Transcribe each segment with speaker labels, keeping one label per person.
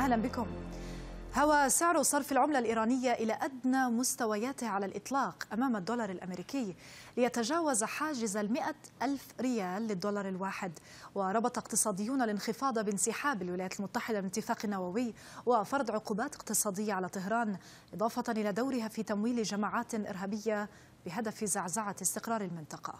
Speaker 1: أهلا بكم هوى سعر صرف العملة الإيرانية إلى أدنى مستوياته على الإطلاق أمام الدولار الأمريكي ليتجاوز حاجز المئة ألف ريال للدولار الواحد وربط اقتصاديون الانخفاض بانسحاب الولايات المتحدة من اتفاق نووي وفرض عقوبات اقتصادية على طهران إضافة إلى دورها في تمويل جماعات إرهابية بهدف زعزعة استقرار المنطقة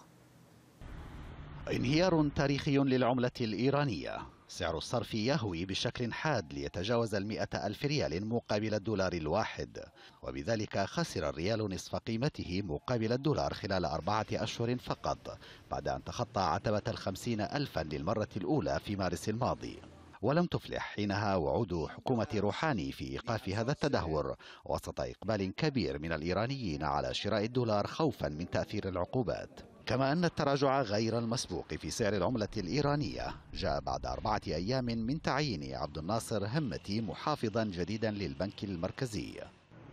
Speaker 2: انهيار تاريخي للعملة الإيرانية سعر الصرف يهوي بشكل حاد ليتجاوز المئة ألف ريال مقابل الدولار الواحد وبذلك خسر الريال نصف قيمته مقابل الدولار خلال أربعة أشهر فقط بعد أن تخطى عتبة الخمسين ألفا للمرة الأولى في مارس الماضي ولم تفلح حينها وعود حكومة روحاني في إيقاف هذا التدهور وسط إقبال كبير من الإيرانيين على شراء الدولار خوفا من تأثير العقوبات كما أن التراجع غير المسبوق في سعر العملة الإيرانية جاء بعد أربعة أيام من تعيين عبد الناصر همتي محافظا جديدا للبنك المركزي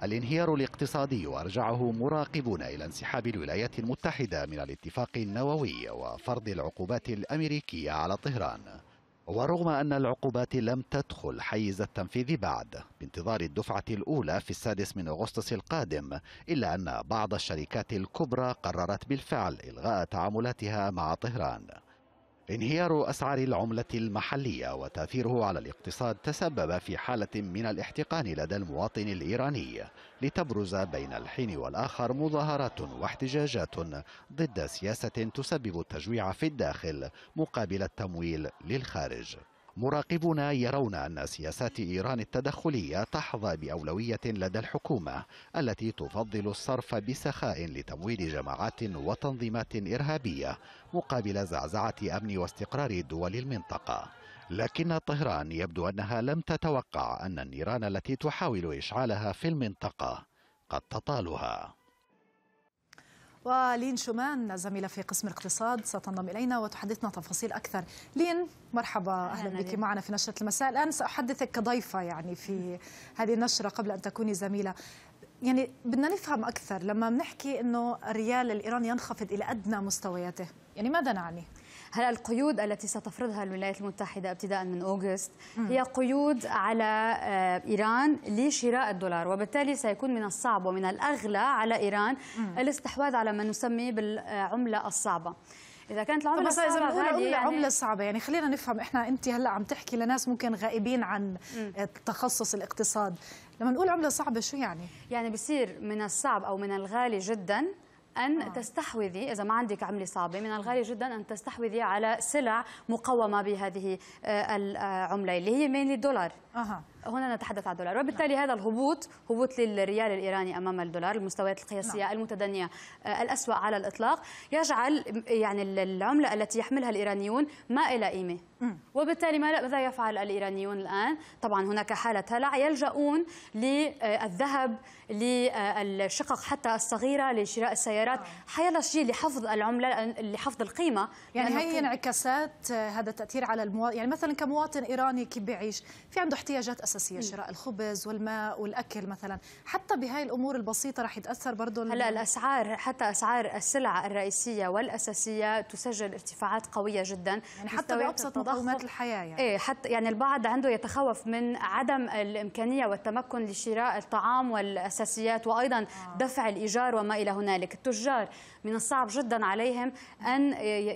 Speaker 2: الانهيار الاقتصادي وارجعه مراقبون إلى انسحاب الولايات المتحدة من الاتفاق النووي وفرض العقوبات الأمريكية على طهران ورغم أن العقوبات لم تدخل حيز التنفيذ بعد بانتظار الدفعة الأولى في السادس من أغسطس القادم إلا أن بعض الشركات الكبرى قررت بالفعل إلغاء تعاملاتها مع طهران انهيار أسعار العملة المحلية وتأثيره على الاقتصاد تسبب في حالة من الاحتقان لدى المواطن الإيراني لتبرز بين الحين والآخر مظاهرات واحتجاجات ضد سياسة تسبب التجويع في الداخل مقابل التمويل للخارج مراقبون يرون أن سياسات إيران التدخلية تحظى بأولوية لدى الحكومة التي تفضل الصرف بسخاء لتمويل جماعات وتنظيمات إرهابية مقابل زعزعة أمن واستقرار دول المنطقة لكن طهران يبدو أنها لم تتوقع أن النيران التي تحاول إشعالها في المنطقة قد تطالها
Speaker 1: ولين شومان زميلة في قسم الاقتصاد ستنضم إلينا وتحدثنا تفاصيل أكثر لين مرحبا أهلا بك معنا في نشرة المساء الآن سأحدثك كضيفة يعني في هذه النشرة قبل أن تكوني زميلة يعني بدنا نفهم أكثر لما بنحكي أنه الريال الإيراني ينخفض إلى أدنى مستوياته يعني ماذا نعني؟
Speaker 3: هل القيود التي ستفرضها الولايات المتحدة ابتداء من أوغست هي قيود على آه، إيران لشراء الدولار وبالتالي سيكون من الصعب ومن الأغلى على إيران الاستحواذ على ما نسميه بالعملة الصعبة اذا كانت العمله صعبه
Speaker 1: اذا بنقول عمله يعني... عمله صعبه يعني خلينا نفهم احنا انت هلا عم تحكي لناس ممكن غائبين عن
Speaker 3: تخصص الاقتصاد لما نقول عمله صعبه شو يعني يعني بصير من الصعب او من الغالي جدا أن آه. تستحوذي إذا ما عندك عملة صعبة من الغالي جدا أن تستحوذي على سلع مقومة بهذه آه، العملة اللي هي مين الدولار آه. هنا نتحدث عن الدولار وبالتالي هذا الهبوط هبوط للريال الإيراني أمام الدولار المستويات القياسية نعم. المتدنية آه، الأسوأ على الإطلاق يجعل يعني العملة التي يحملها الإيرانيون ما إلى قيمة وبالتالي ماذا يفعل الإيرانيون الآن طبعا هناك حالة هلع يلجؤون للذهب للشقق حتى الصغيرة لشراء السيارات حيلا آه. شيء لحفظ العملة لحفظ القيمة يعني
Speaker 1: هي انعكاسات آه، هذا التأثير على المواطن يعني مثلا كمواطن إيراني كيف بيعيش في عنده احتياجات أساسية الأساسية شراء الخبز والماء والأكل مثلا حتى بهاي الأمور البسيطة رح يتأثر برضه
Speaker 3: هلا الأسعار حتى أسعار السلع الرئيسية والأساسية تسجل ارتفاعات قوية جدا يعني حتى بأبسط مقومات الحياة يعني إيه حتى يعني البعض عنده يتخوف من عدم الإمكانية والتمكن لشراء الطعام والأساسيات وأيضا آه. دفع الإيجار وما إلى هنالك التجار من الصعب جدا عليهم أن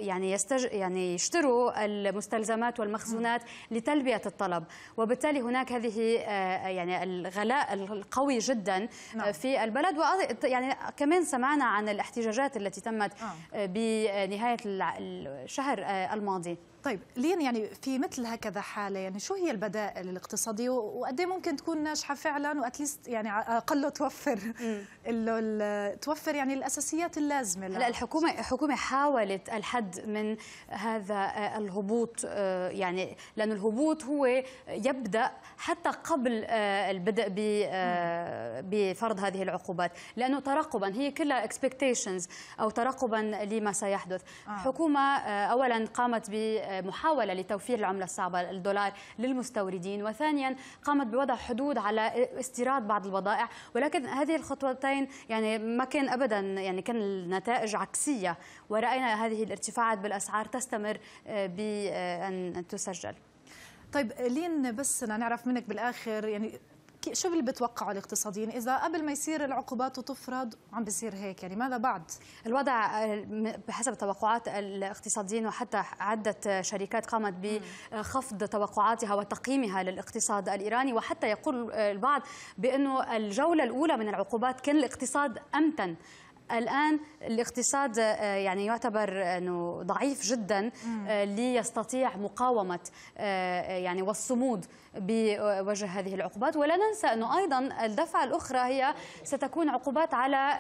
Speaker 3: يعني يستج... يعني يشتروا المستلزمات والمخزونات لتلبية الطلب وبالتالي هناك هذه آه، يعني الغلاء القوي جدا آه، نعم. في البلد ويعني كمان سمعنا عن الاحتجاجات التي تمت آه. آه، بنهاية الشهر الماضي طيب لين يعني في مثل هكذا حاله يعني شو هي البدائل الاقتصاديه
Speaker 1: وقد إيه ممكن تكون ناجحه فعلا واتليست يعني على الاقل توفر
Speaker 3: توفر يعني الاساسيات اللازمه هلا الحكومه الحكومه حاولت الحد من هذا آه، الهبوط آه، يعني لانه الهبوط هو يبدا حتى قبل آه، البدء بفرض هذه العقوبات لانه ترقبا هي كلها اكسبكتيشنز او ترقبا لما سيحدث الحكومه اولا قامت ب محاولة لتوفير العملة الصعبة الدولار للمستوردين وثانيا قامت بوضع حدود على استيراد بعض البضائع ولكن هذه الخطوتين يعني ما كان أبدا يعني كان النتائج عكسية ورأينا هذه الارتفاعات بالأسعار تستمر آه، بأن آه، تسجل طيب لين بس نعرف منك
Speaker 1: بالاخر يعني شو اللي بتوقعوا الاقتصاديين يعني اذا قبل ما يصير العقوبات وتفرض
Speaker 3: عم بيصير هيك يعني ماذا بعد الوضع بحسب توقعات الاقتصاديين وحتى عده شركات قامت بخفض توقعاتها وتقييمها للاقتصاد الايراني وحتى يقول البعض بانه الجوله الاولى من العقوبات كان الاقتصاد امتن الآن الاقتصاد آه، يعني يعتبر أنه ضعيف جدا آه، ليستطيع مقاومة آه، يعني والصمود بوجه هذه العقوبات ولا ننسى أنه أيضا الدفعة الأخرى هي ستكون عقوبات على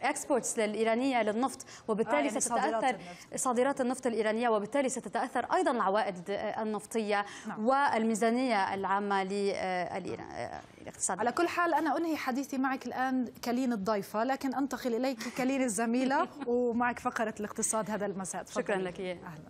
Speaker 3: الاكسبورتس الإيرانية للنفط وبالتالي آه يعني ستتأثر صادرات النفط. الإيرانية وبالتالي ستتأثر أيضا العوائد النفطية نعم. والميزانية العامة للإيران صدق. على كل حال أنا أنهي حديثي معك الآن
Speaker 1: كلين الضيفة لكن أنتقل إليك كلين الزميلة ومعك فقرة الاقتصاد هذا المساء شكرا لك يا. أهلا